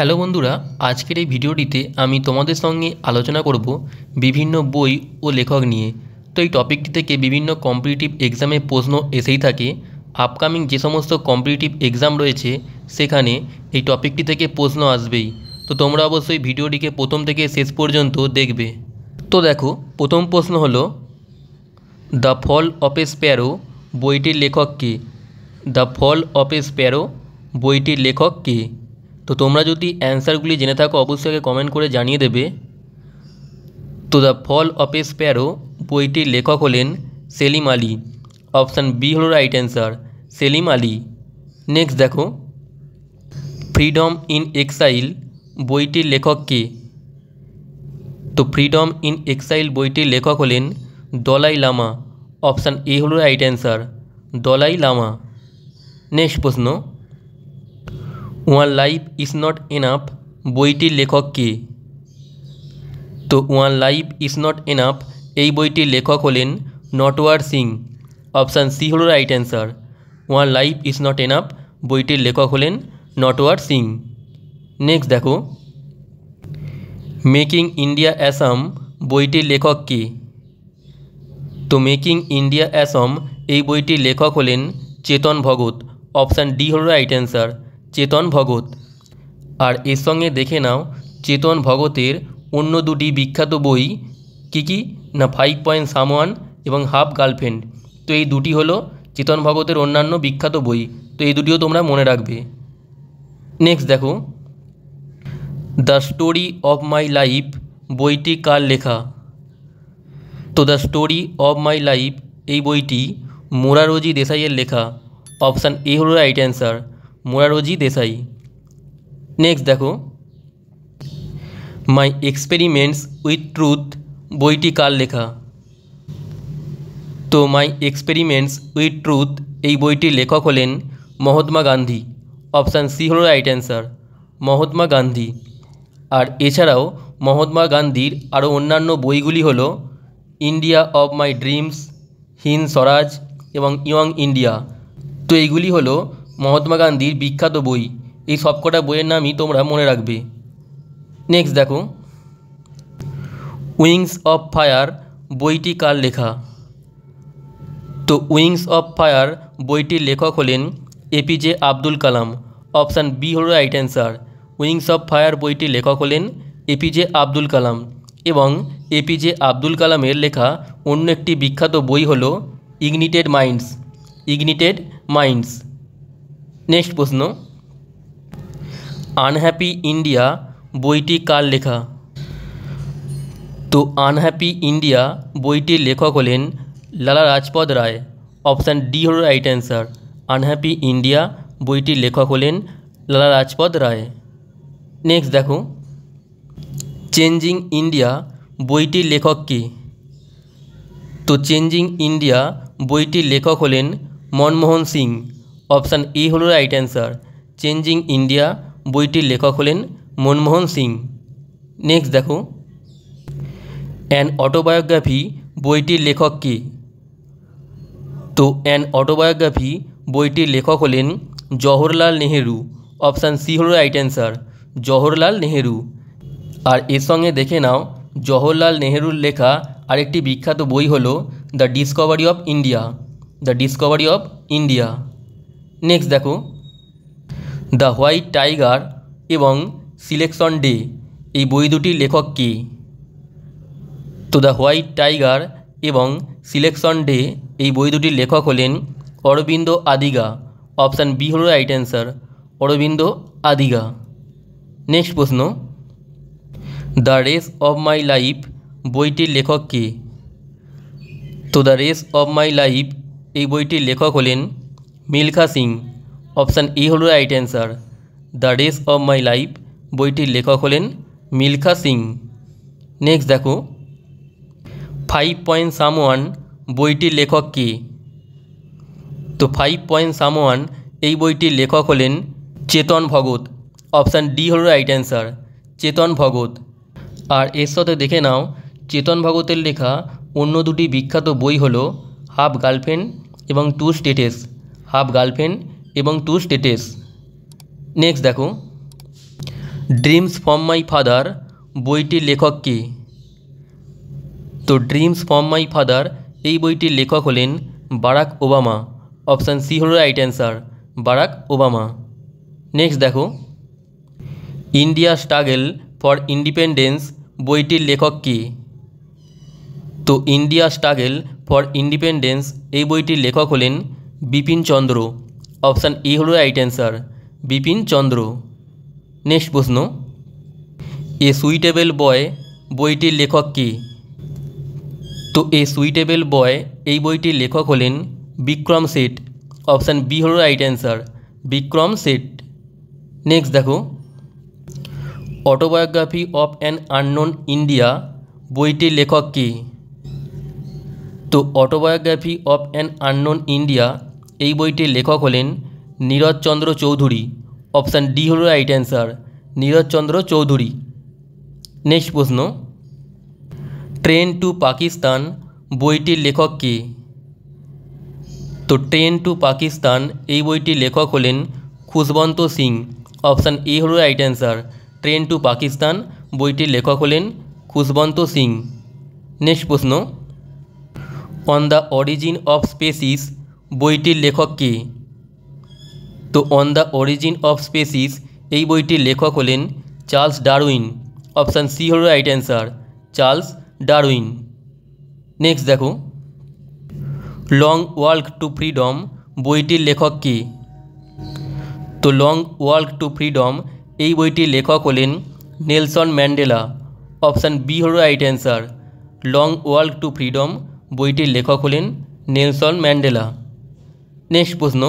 hello বন্ধুরা আজকের এই ভিডিওটিতে আমি তোমাদের সঙ্গে আলোচনা করব বিভিন্ন বই ও লেখক নিয়ে তো এই টপিকটি থেকে বিভিন্ন কম্পিটিটিভ এক্সামে প্রশ্ন এসেই থাকে আপকামিং যে সমস্ত কম্পিটিটিভ এক্সাম রয়েছে সেখানে এই টপিকটি থেকে প্রশ্ন আসবেই তো তোমরা অবশ্যই ভিডিওটিকে প্রথম থেকে শেষ পর্যন্ত দেখবে তো দেখো প্রথম প্রশ্ন হল the fall of a sparrow বইটির লেখককে the fall of a sparrow বইটির লেখক কে তো তোমরা যদি অ্যান্সারগুলি জেনে থাকো অবশ্যই কমেন্ট করে জানিয়ে দেবে তো the fall of a sparrow বইটির লেখক হলেন সেলিম আলী অপশান বি হল right answer Salim Ali next দেখো ফ্রিডম ইন এক্সাইল বইটির লেখক কে তো ফ্রিডম ইন এক্সাইল বইটির লেখক হলেন দলাই লামা অপশান এ হল right answer Dalai Lama next প্রশ্ন one life is not enough বইটির লেখক কে তো one life is not enough এই বইটির লেখক হলেন নটওয়ার সিং অপশান সি হল right answer one life is not enough বইটির লেখক হলেন নটওয়ার সিং নেক্সট দেখো মেকিং ইন্ডিয়া অ্যাসাম বইটির লেখক কে তো মেকিং ইন্ডিয়া অ্যাসম এই বইটির লেখক হলেন চেতন ভগত অপশান ডি হল রাইট অ্যান্সার চেতন ভগত আর এর সঙ্গে দেখে নাও চেতন ভগতের অন্য দুটি বিখ্যাত বই কী কী না ফাইভ পয়েন্ট সামওয়ান এবং হাফ গার্লফ্রেন্ড তো এই দুটি হলো চেতন ভগতের অন্যান্য বিখ্যাত বই তো এই দুটিও তোমরা মনে রাখবে নেক্সট দেখো the story of my life বইটি কার লেখা তো the story of my life এই বইটি মোরারোজি দেশাইয়ের লেখা অপশান এ হলো right answer Morarji Desai next দেখো মাই এক্সপেরিমেন্টস উইথ ট্রুথ বইটি কার লেখা তো মাই এক্সপেরিমেন্টস উইথ ট্রুথ এই বইটির লেখক হলেন মহাত্মা গান্ধী অপশান সি হল রাইট অ্যান্সার মহাত্মা গান্ধী আর এছাড়াও মহাত্মা গান্ধীর আরও অন্যান্য বইগুলি হলো India of my dreams Hind Swaraj এবং ইয়ং ইন্ডিয়া তো এইগুলি হলো মহাত্মা গান্ধীর বিখ্যাত বই এই সবকটা বইয়ের নামই তোমরা মনে রাখবে নেক্সট দেখো উইংস অফ ফায়ার বইটি কার লেখা তো উইংস অফ ফায়ার বইটির লেখক হলেন APJ Abdul Kalam option B হল right answer wings of fire বইটির লেখক হলেন এপিজে আব্দুল কালাম এবং এপিজে আব্দুল কালামের লেখা অন্য একটি বিখ্যাত বই হল ignited minds ignited minds next প্রশ্ন আনহ্যাপি ইন্ডিয়া বইটি কার লেখা তো আনহ্যাপি ইন্ডিয়া বইটির লেখক হলেন লালা রাজপদ রায় অপশান ডি হল রাইট অ্যান্সার আনহ্যাপি ইন্ডিয়া বইটির লেখক হলেন লালা রাজপদ রায় নেক্সট দেখো চেঞ্জিং ইন্ডিয়া বইটির লেখক কে তো চেঞ্জিং ইন্ডিয়া বইটির লেখক হলেন মনমোহন সিং অপশান এ হল রাইট অ্যান্সার চেঞ্জিং ইন্ডিয়া বইটির লেখক হলেন মনমোহন সিং নেক্সট দেখো অ্যান অটোবায়োগ্রাফি বইটির লেখক কে তো অ্যান অটোবায়োগ্রাফি বইটির লেখক হলেন জওহরলাল নেহেরু অপশান সি হল রাইট অ্যান্সার জওহরলাল নেহেরু আর এর সঙ্গে দেখে নাও জওহরলাল নেহেরুর লেখা আরেকটি বিখ্যাত বই হল the discovery of India the discovery of India next দেখো দ্য হোয়াইট টাইগার এবং সিলেকশন ডে এই বই দুটির লেখক কি তো দ্য হোয়াইট টাইগার এবং সিলেকশন ডে এই বই দুটির লেখক হলেন অরবিন্দ আদিগা অপশান বি হল right answer Aravind Adiga next প্রশ্ন the race of my life বইটির লেখক কে তো the race of my life এই বইটির লেখক হলেন মিলখা সিং অপশান ই হল right answer the race of my life বইটির লেখক হলেন মিলখা সিং নেক্সট দেখো ফাইভ পয়েন্ট সামওয়ান বইটির লেখক কে তো ফাইভ পয়েন্ট সামোয়ান এই বইটির লেখক হলেন চেতন ভগত অপশান ডি হল রাইট অ্যান্সার চেতন ভগত আর এর সাথে দেখে নাও চেতন ভগতের লেখা অন্য দুটি বিখ্যাত বই হল হাফ গার্লফ্রেন্ড এবং টু স্টেটেস হাফ গার্লফ্রেন্ড এবং টু স্টেটেস নেক্সট দেখো ড্রিমস ফ্রম মাই ফাদার বইটির লেখক কে তো ড্রিমস ফ্রম মাই ফাদার এই বইটির লেখক হলেন বারাক ওবামা অপশান সি হল right answer Barack Obama next দেখো ইন্ডিয়া স্ট্রাগেল ফর ইন্ডিপেন্ডেন্স বইটির লেখক কে তো ইন্ডিয়া স্ট্রাগেল ফর ইন্ডিপেন্ডেন্স এই বইটির লেখক হলেন বিপিন চন্দ্র অপশান এ হল right answer Bipin Chandra next প্রশ্ন এ সুইটেবল বয় বইটির লেখক কে তো এ সুইটেবল বয় এই বইটির লেখক হলেন বিক্রম সেট অপশান বি হল right answer Vikram Seth next দেখো autobiography of an unknown India বইটির লেখক কে তো autobiography of an unknown India এই বইটির লেখক হলেন নীরজচন্দ্র চৌধুরী অপশান ডি হল right answer Nirad Chandra Chaudhuri next প্রশ্ন ট্রেন টু পাকিস্তান বইটির লেখক কে তো ট্রেন টু পাকিস্তান এই বইটির লেখক হলেন খুশবন্ত সিং অপশান এ হল right answer train to Pakistan বইটির লেখক হলেন খুশবন্ত সিং নেক্সট প্রশ্ন on the origin of species বইটির লেখক কে তো on the origin of species এই বইটির লেখক হলেন চার্লস ডারউইন অপশান সি হল right answer Charles Darwin next দেখো লং ওয়ার্ল্ড টু ফ্রিডম বইটির লেখক কে তো লং ওয়ার্ল্ড টু ফ্রিডম এই বইটির লেখক হলেন নেলসন ম্যান্ডেলা অপশান বি হল right answer long world to freedom বইটির লেখক হলেন নেলসন ম্যান্ডেলা নেক্সট প্রশ্ন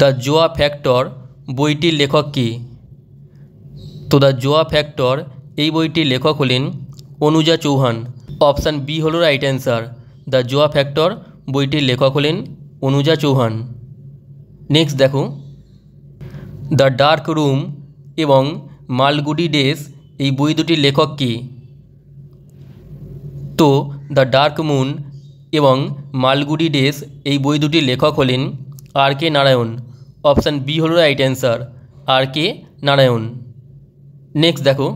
দ্য জোয়া ফ্যাক্টর বইটির লেখক কি তো দ্য জোয়া ফ্যাক্টর এই বইটির লেখক হলেন অনুজা চৌহান অপশান বি হল right answer the Zoya factor বইটির লেখক হলেন অনুজা চৌহান নেক্সট দেখো দ্য ডার্ক রুম এবং মালগুডি ডেস এই বই দুটির লেখক কি তো দ্য ডার্ক মুন এবং মালগুড়ি ডেস এই বই দুটির লেখক হলেন R K Narayan option B হল right answer R K Narayan next দেখো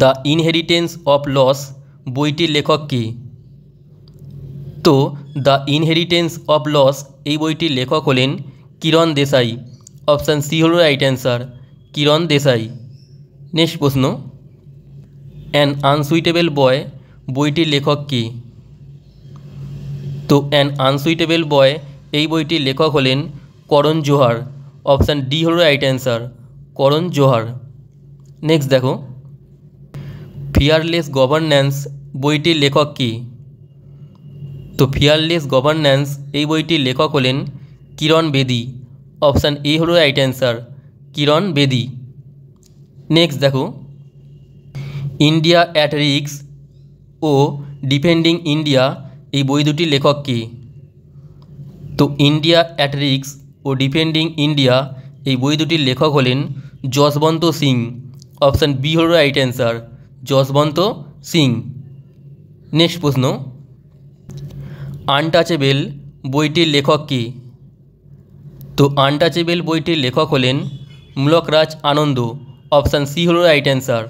দ্য ইনহেরিটেন্স অফ লস বইটির লেখক কি তো দ্য ইনহেরিটেন্স অফ লস এই বইটির লেখক হলেন কিরণ দেশাই অপশান সি হল right answer Kiran Desai next প্রশ্ন অ্যান আনসুইটেবল বয় বইটির লেখক কী তো অ্যান আনসুইটেবল বয় এই বইটির লেখক হলেন করণ জোহার অপশান ডি হল right answer Karan Johar next দেখো ফিয়ারলেস গভর্ন্যান্স বইটির লেখক কি তো ফিয়ারলেস গভর্ন্যান্স এই বইটির লেখক হলেন কিরণ বেদি অপশান এ হল রাইট অ্যান্সার কিরণ বেদি নেক্সট দেখো ইন্ডিয়া অ্যাট রিক্স ও ডিফেন্ডিং ইন্ডিয়া এই বই দুটির লেখক কে তো ইন্ডিয়া অ্যাট রিক্স ও ডিফেন্ডিং ইন্ডিয়া এই বই দুটির লেখক হলেন যশবন্ত সিং অপশান বি হল right answer Jaswant Singh next প্রশ্ন আনটাচেবেল বইটির লেখক কে তো আনটাচেবেল বইটির লেখক হলেন মূলকরাজ আনন্দ অপশান সি হল রাইট অ্যান্সার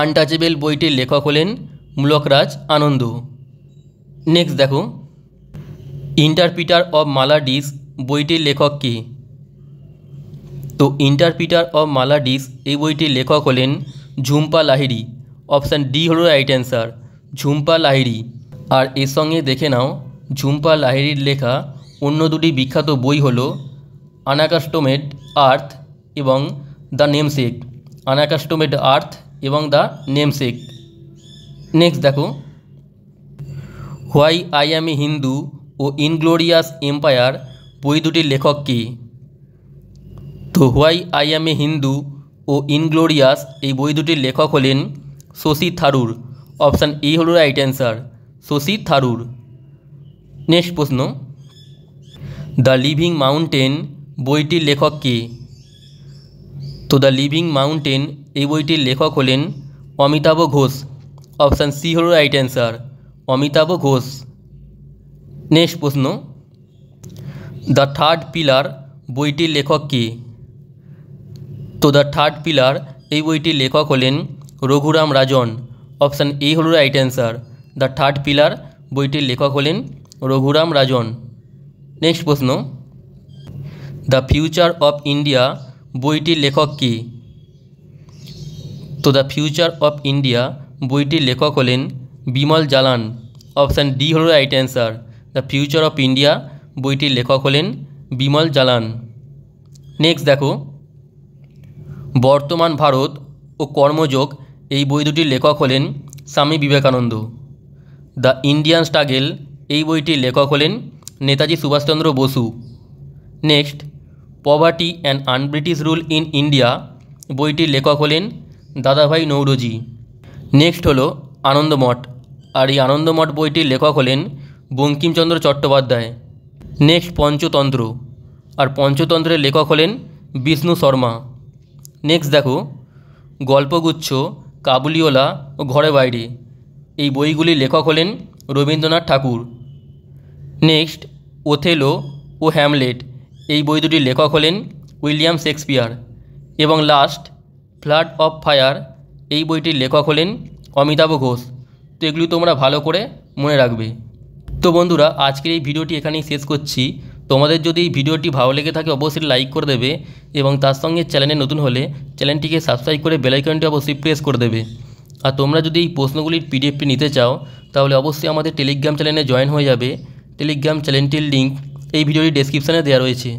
আনটাচেবেল বইটির লেখক হলেন মূলকরাজ আনন্দ নেক্সট দেখো ইন্টারপ্রিটার অব মালাডিস বইটির লেখক কি তো ইন্টারপ্রিটার অব মালাডিস এই বইটির লেখক হলেন ঝুম্পা লাহিড়ি অপশান ডি হল রাইট অ্যান্সার ঝুম্পা লাহিড়ি আর এর সঙ্গে দেখে নাও ঝুম্পা লাহিড়ির লেখা অন্য দুটি বিখ্যাত বই হলো আনাকাস্টোমেড আর্থ এবং দ্য নেমসেক আনাকাস্টোমেড আর্থ এবং দ্য নেমসেক নেক্সট দেখো why I am a Hindu ও ইনগ্লোরিয়াস এম্পায়ার বই দুটির লেখক কে তো why I am a Hindu ও ইনগ্লোরিয়াস এই বই দুটির লেখক হলেন শশী থারুর অপশান এ হল right answer Shashi Tharoor next প্রশ্ন দ্য লিভিং মাউন্টেন বইটির লেখক কে তো দ্য লিভিং মাউন্টেন এই বইটির লেখক হলেন অমিতাভ ঘোষ অপশান সি হল right answer Amitav Ghosh next প্রশ্ন দ্য থার্ড পিলার বইটির লেখক কি তো দ্য থার্ড পিলার এই বইটির লেখক হলেন রঘুরাম রাজন অপশান এ হল right answer the third pillar বইটির লেখক হলেন রঘুরাম রাজন নেক্সট প্রশ্ন দ্য ফিউচার অফ ইন্ডিয়া বইটির লেখক কি তো দ্য ফিউচার অফ ইন্ডিয়া বইটির লেখক হলেন বিমল জালান অপশান ডি হল right answer the future of India বইটির লেখক হলেন বিমল জালান নেক্সট দেখো বর্তমান ভারত ও কর্মযোগ এই বই দুটির লেখক হলেন স্বামী বিবেকানন্দ দ্য ইন্ডিয়ান স্ট্রাগেল এই বইটির লেখক হলেন Netaji Subhas Chandra Bose next poverty and unbritish rule in India বইটির লেখক হলেন দাদাভাই নৌরজি নেক্সট হলো আনন্দমঠ আর এই আনন্দমঠ বইটির লেখক হলেন বঙ্কিমচন্দ্র চট্টোপাধ্যায় নেক্সট পঞ্চতন্ত্র আর পঞ্চতন্ত্রের লেখক হলেন বিষ্ণু শর্মা নেক্সট দেখো গল্পগুচ্ছ কাবুলিওলা ও ঘরে বাইরে এই বইগুলির লেখক হলেন রবীন্দ্রনাথ ঠাকুর নেক্সট ওথেলো ও হ্যামলেট এই বই দুটির লেখক হলেন উইলিয়াম শেক্সপিয়ার এবং লাস্ট ফ্লাড অফ ফায়ার এই বইটির লেখক হলেন অমিতাভ ঘোষ তো এগুলি তোমরা ভালো করে মনে রাখবে তো বন্ধুরা আজকের এই ভিডিওটি এখানেই শেষ করছি তোমাদের যদি এই ভিডিওটি ভালো লেগে থাকে অবশ্যই লাইক করে দেবে এবং তার সঙ্গে চ্যানেলে নতুন হলে চ্যানেলটিকে সাবস্ক্রাইব করে বেলাইকনটি অবশ্যই প্রেস করে দেবে আর তোমরা যদি এই প্রশ্নগুলির পিডিএফটি নিতে চাও তাহলে অবশ্যই আমাদের টেলিগ্রাম চ্যানেলে জয়েন হয়ে যাবে টেলিগ্রাম চ্যানেলটির লিঙ্ক এই ভিডিওটি ডেসক্রিপশানে দেওয়া রয়েছে